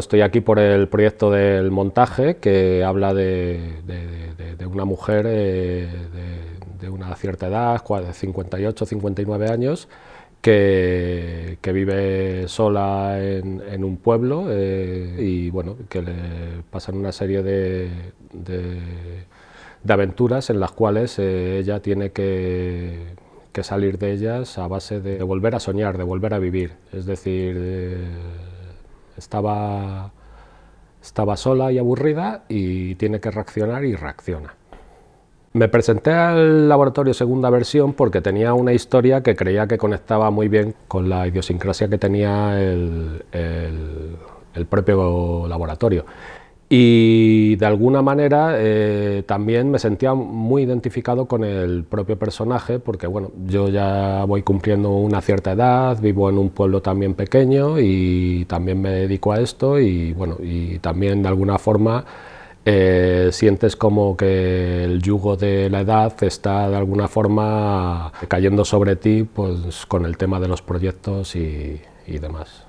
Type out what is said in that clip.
Estoy aquí por el proyecto del montaje que habla de, una mujer eh, de, una cierta edad, 58, 59 años, que, vive sola en, un pueblo eh, y bueno, que le pasan una serie de, aventuras en las cuales eh, ella tiene que, que, salir de ellas a base de, volver a soñar, de volver a vivir. Es decir, estaba, sola y aburrida y tiene que reaccionar y reacciona. Me presenté al laboratorio segunda versión porque tenía una historia que creía que conectaba muy bien con la idiosincrasia que tenía el propio laboratorio. Y de alguna manera eh, también me sentía muy identificado con el propio personaje, porque bueno, yo ya voy cumpliendo una cierta edad, vivo en un pueblo también pequeño y también me dedico a esto y bueno, y también de alguna forma eh, sientes como que el yugo de la edad está de alguna forma cayendo sobre ti pues, con el tema de los proyectos y, y demás.